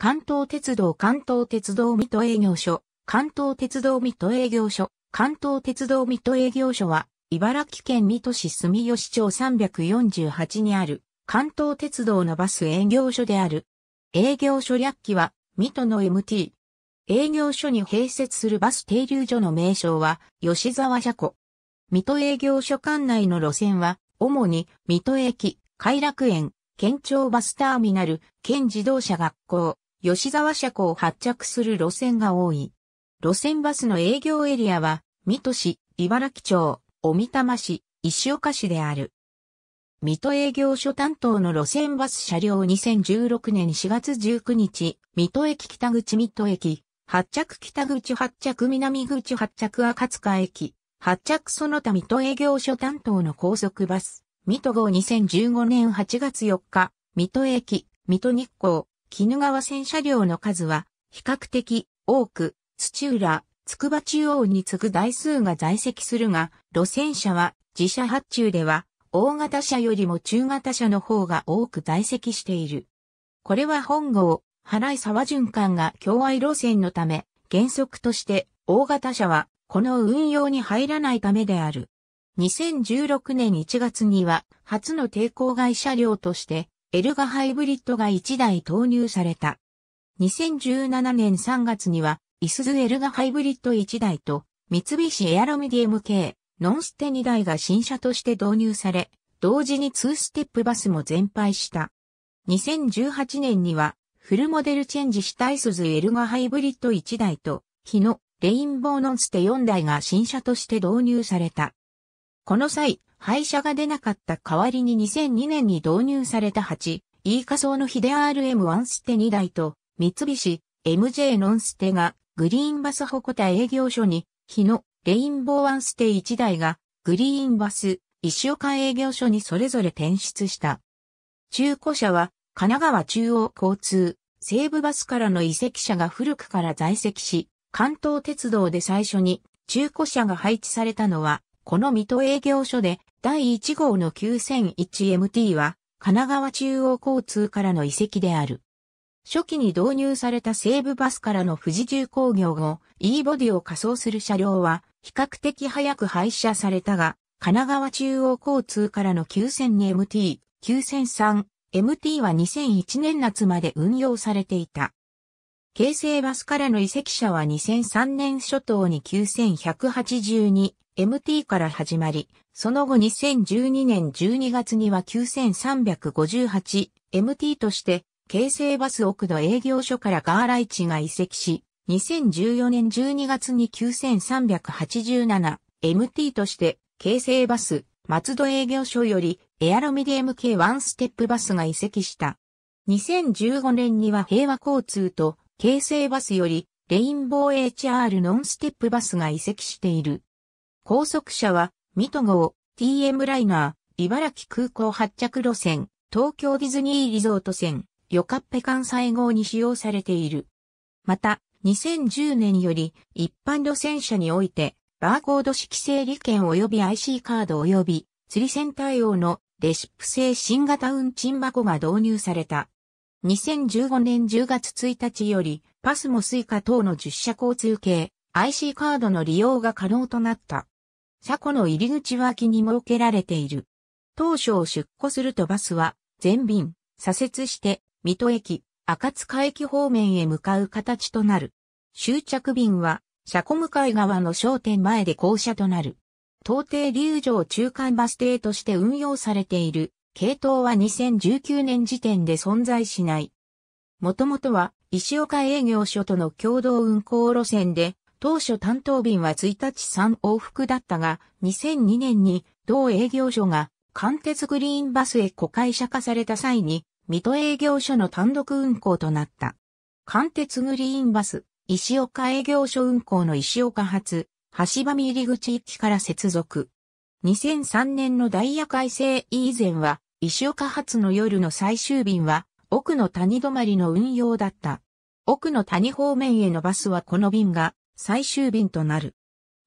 関東鉄道関東鉄道水戸営業所、関東鉄道水戸営業所、関東鉄道水戸営業所は、茨城県水戸市住吉町348にある、関東鉄道のバス営業所である。営業所略記は、水戸の MT。営業所に併設するバス停留所の名称は、吉沢車庫。水戸営業所管内の路線は、主に、水戸駅、偕楽園、県庁バスターミナル、県自動車学校、吉沢車庫を発着する路線が多い。路線バスの営業エリアは、水戸市、茨城町、小美玉市、石岡市である。水戸営業所担当の路線バス車両2016年4月19日、水戸駅北口水戸駅、発着北口発着南口発着赤塚駅、発着その他水戸営業所担当の高速バス、水戸号2015年8月4日、水戸駅、水戸日光、鬼怒川線車両の数は比較的多く、土浦、筑波中央に次ぐ台数が在籍するが、路線車は自社発注では大型車よりも中型車の方が多く在籍している。これは本郷、原井沢循環が共愛路線のため、原則として大型車はこの運用に入らないためである。2016年1月には初の抵抗外車両としてエルガハイブリッドが1台投入された。2017年3月には、イスズエルガハイブリッド1台と、三菱エアロミディ MK、ノンステ2台が新車として導入され、同時に2ステップバスも全廃した。2018年には、フルモデルチェンジしたイスズエルガハイブリッド1台と、日野、レインボーノンステ4台が新車として導入された。この際、廃車が出なかった代わりに2002年に導入された8、イーカソのヒデ RM1 ステ2台と、三菱、MJ ノンステが、グリーンバスホコタ営業所に、日野、レインボーワンステ1台が、グリーンバス、石岡営業所にそれぞれ転出した。中古車は、神奈川中央交通、西武バスからの移籍車が古くから在籍し、関東鉄道で最初に中古車が配置されたのは、この水戸営業所で、第1号の 9001MT は、神奈川中央交通からの遺跡である。初期に導入された西武バスからの富士重工業後、E ボディを仮装する車両は、比較的早く廃車されたが、神奈川中央交通からの 9000MT、9003、MT は2001年夏まで運用されていた。京成バスからの遺跡者は2003年初頭に 9182MT から始まり、その後2012年12月には 9358MT として、京成バス奥の営業所からガーライチが移籍し、2014年12月に 9387MT として、京成バス、松戸営業所より、エアロミディ MK ワンステップバスが移籍した。2015年には平和交通と、京成バスより、レインボー HR ノンステップバスが移籍している。高速車は、水戸号、TM ライナー、茨城空港発着路線、東京ディズニーリゾート線、ヨカッペ関西号に使用されている。また、2010年より一般路線車において、バーコード式整理券及び IC カード及び釣り線対応のレシプ製新型運賃箱が導入された。2015年10月1日より、パスもスイカ等の10社交通系、IC カードの利用が可能となった。車庫の入り口脇に設けられている。当初を出庫するとバスは、全便、左折して、水戸駅、赤塚駅方面へ向かう形となる。終着便は、車庫向かい側の商店前で降車となる。東帝流城中間バス停として運用されている、系統は2019年時点で存在しない。もともとは、石岡営業所との共同運行路線で、当初担当便は1日3往復だったが、2002年に同営業所が関鉄グリーンバスへ子会社化された際に、水戸営業所の単独運行となった。関鉄グリーンバス、石岡営業所運行の石岡発、橋場入口行きから接続。2003年のダイヤ改正以前は、石岡発の夜の最終便は、奥の谷止まりの運用だった。奥の谷方面へのバスはこの便が最終便となる。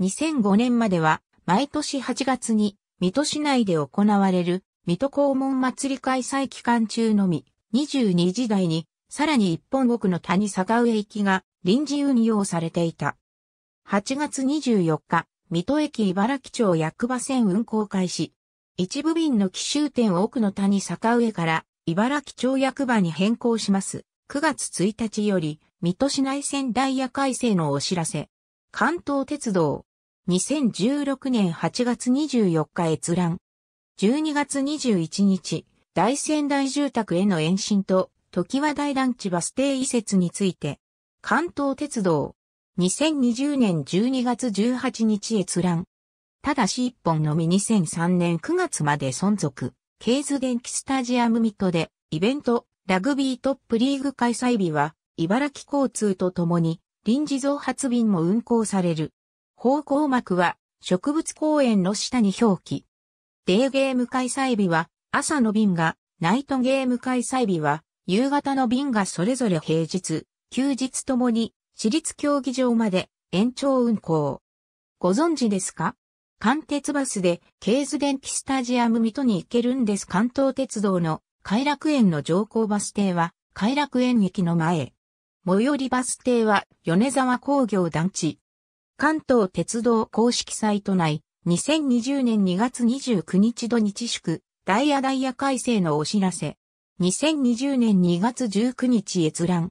2005年までは毎年8月に水戸市内で行われる水戸黄門祭り開催期間中のみ22時台にさらに一本国の谷坂上行きが臨時運用されていた。8月24日、水戸駅茨城町役場線運行開始。一部便の奇襲点奥の谷坂上から茨城町役場に変更します。9月1日より、水戸市内線ダイヤ改正のお知らせ。関東鉄道。2016年8月24日閲覧。12月21日、大仙台住宅への延伸と、時和大団地バス停移設について。関東鉄道。2020年12月18日閲覧。ただし一本のみ2003年9月まで存続。ケーズ電気スタジアム水戸でイベントラグビートップリーグ開催日は、茨城交通とともに、臨時増発便も運行される。方向幕は、植物公園の下に表記。デーゲーム開催日は、朝の便が、ナイトゲーム開催日は、夕方の便がそれぞれ平日、休日ともに、私立競技場まで延長運行。ご存知ですか関鉄バスで、ケーズ電気スタジアム水戸に行けるんです関東鉄道の快楽園の乗降バス停は、快楽園駅の前。最寄りバス停は、米沢工業団地。関東鉄道公式サイト内、2020年2月29日土日祝、ダイヤダイヤ改正のお知らせ。2020年2月19日閲覧。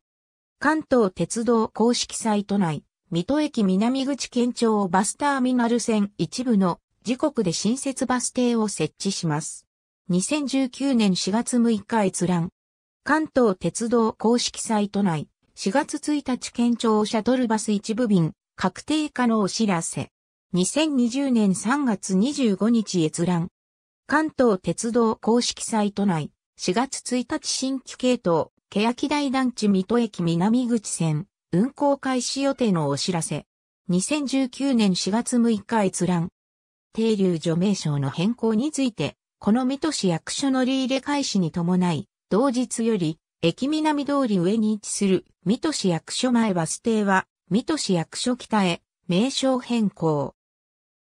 関東鉄道公式サイト内、水戸駅南口県庁バスターミナル線一部の時刻で新設バス停を設置します。2019年4月6日閲覧。関東鉄道公式サイト内、4月1日県庁シャトルバス一部便、確定化のお知らせ。2020年3月25日閲覧。関東鉄道公式サイト内、4月1日新規系統、欅台団地水戸駅南口線、運行開始予定のお知らせ。2019年4月6日閲覧。停留除名称の変更について、この水戸市役所乗り入れ開始に伴い、同日より、駅南通り上に位置する水戸市役所前バス停は、水戸市役所北へ、名称変更。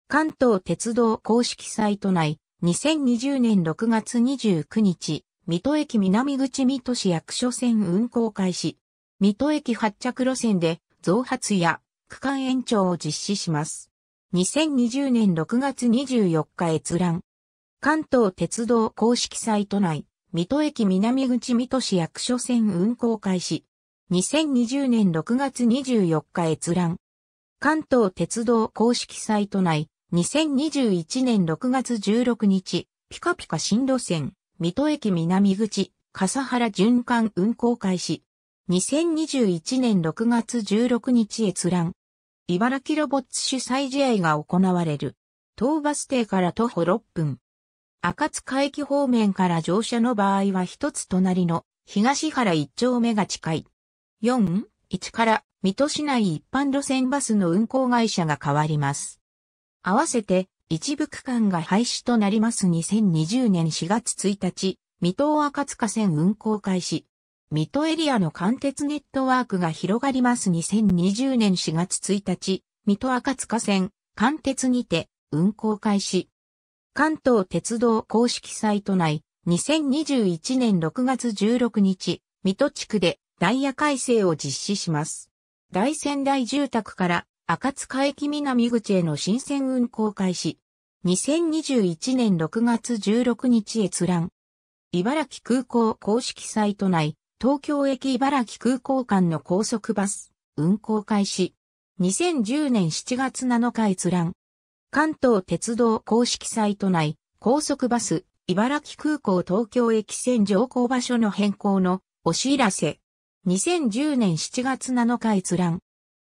関東鉄道公式サイト内、2020年6月29日、水戸駅南口水戸市役所線運行開始。水戸駅発着路線で増発や区間延長を実施します。2020年6月24日閲覧。関東鉄道公式サイト内、水戸駅南口水戸市役所線運行開始。2020年6月24日閲覧。関東鉄道公式サイト内、2021年6月16日、ピカピカ新路線、水戸駅南口、笠原循環運行開始。2021年6月16日閲覧。茨城ロボッツ主催試合が行われる。東バス停から徒歩6分。赤塚駅方面から乗車の場合は一つ隣の東原一丁目が近い。4、1から水戸市内一般路線バスの運行会社が変わります。合わせて一部区間が廃止となります2020年4月1日、水戸赤塚線運行開始。水戸エリアの貫鉄ネットワークが広がります2020年4月1日、水戸赤塚線、貫鉄にて運行開始。関東鉄道公式サイト内、2021年6月16日、水戸地区でダイヤ改正を実施します。大仙台住宅から赤塚駅南口への新線運行開始。2021年6月16日閲覧。茨城空港公式サイト内、東京駅茨城空港間の高速バス、運行開始。2010年7月7日閲覧。関東鉄道公式サイト内、高速バス、茨城空港東京駅線乗降場所の変更のお知らせ。2010年7月7日閲覧。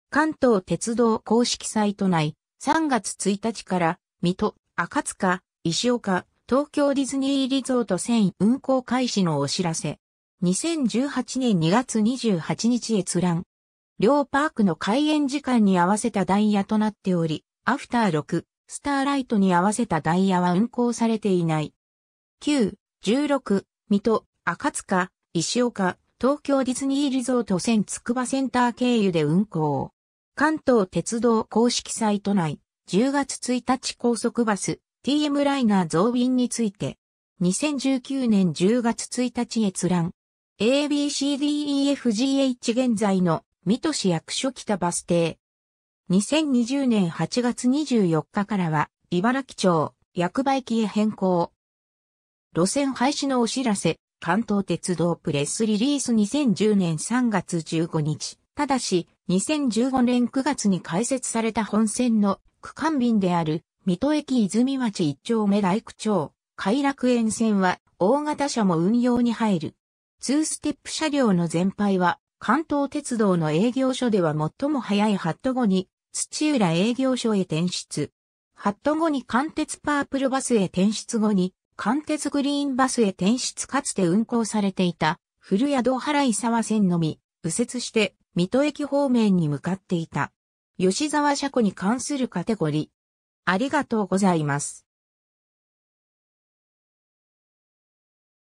関東鉄道公式サイト内、3月1日から、水戸、赤塚、石岡、東京ディズニーリゾート線運行開始のお知らせ。2018年2月28日閲覧。両パークの開園時間に合わせたダイヤとなっており、アフター6、スターライトに合わせたダイヤは運行されていない。9、16、水戸、赤塚、石岡、東京ディズニーリゾート線つくばセンター経由で運行。関東鉄道公式サイト内、10月1日高速バス、TM ライナー増便について、2019年10月1日閲覧。ABCDEFGH 現在の水戸市役所北バス停、2020年8月24日からは、茨城町、薬場駅へ変更。路線廃止のお知らせ、関東鉄道プレスリリース2010年3月15日。ただし、2015年9月に開設された本線の区間便である、水戸駅泉町一丁目大区町、偕楽園線は大型車も運用に入る。2ステップ車両の全廃は関東鉄道の営業所では最も早いハット後に土浦営業所へ転出。ハット後に貫鉄パープルバスへ転出後に、貫鉄グリーンバスへ転出かつて運行されていた、古谷戸原伊沢線のみ、右折して、水戸駅方面に向かっていた。吉沢車庫に関するカテゴリー。ありがとうございます。